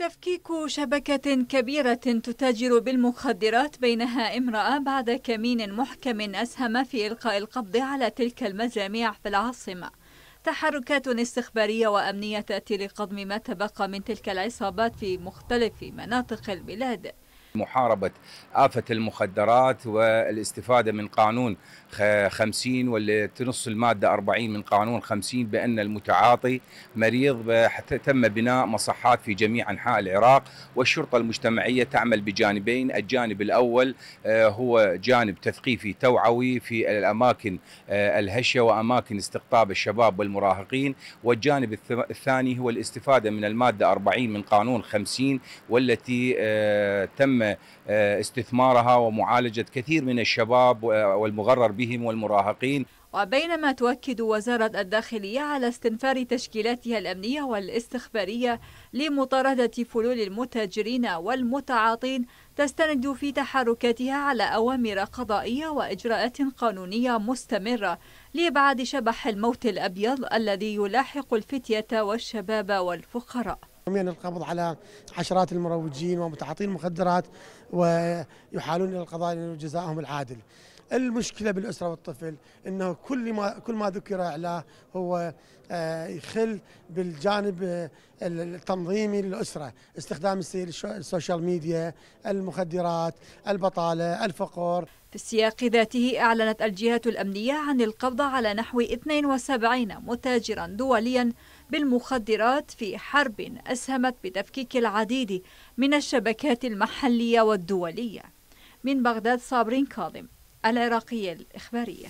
تفكيك شبكة كبيرة تتاجر بالمخدرات بينها امرأة بعد كمين محكم أسهم في إلقاء القبض على تلك المجاميع في العاصمة تحركات استخبارية وأمنية تأتي لقضم ما تبقى من تلك العصابات في مختلف مناطق البلاد محاربة آفة المخدرات والاستفادة من قانون 50 واللي تنص المادة 40 من قانون 50 بأن المتعاطي مريض حتى تم بناء مصحات في جميع أنحاء العراق والشرطة المجتمعية تعمل بجانبين الجانب الأول آه، هو جانب تثقيفي توعوي في الأماكن آه، الهشة وأماكن استقطاب الشباب والمراهقين والجانب الثاني هو الاستفادة من المادة 40 من قانون 50 والتي آه، تم آه، استثمارها ومعالجة كثير من الشباب آه، والمغرر بهم والمراهقين وبينما تؤكد وزارة الداخلية على استنفار تشكيلاتها الأمنية والاستخبارية لمطاردة فلول المتاجرين والمتعاطين تستند في تحركاتها على أوامر قضائية وإجراءات قانونية مستمرة لإبعاد شبح الموت الأبيض الذي يلاحق الفتية والشباب والفقراء يقومون القبض على عشرات المروجين ومتعاطين المخدرات ويحالون الى القضاء لجزائهم العادل. المشكله بالاسره والطفل انه كل ما كل ما ذكر اعلاه هو آه، يخل بالجانب آه، التنظيمي للاسره، استخدام السوشيال ميديا، المخدرات، البطاله، الفقر. في السياق ذاته اعلنت الجهات الامنيه عن القبض على نحو 72 متاجرا دوليا بالمخدرات في حرب أسهمت بتفكيك العديد من الشبكات المحلية والدولية من بغداد صابرين كاظم العراقية الإخبارية